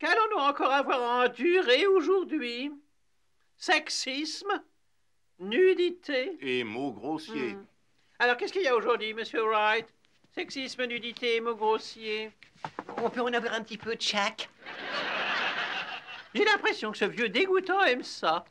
Qu'allons-nous encore avoir à endurer aujourd'hui Sexisme, nudité. Et mots grossiers. Hmm. Alors, qu'est-ce qu'il y a aujourd'hui, monsieur Wright Sexisme, nudité, mots grossiers. On peut en avoir un petit peu de chaque. J'ai l'impression que ce vieux dégoûtant aime ça.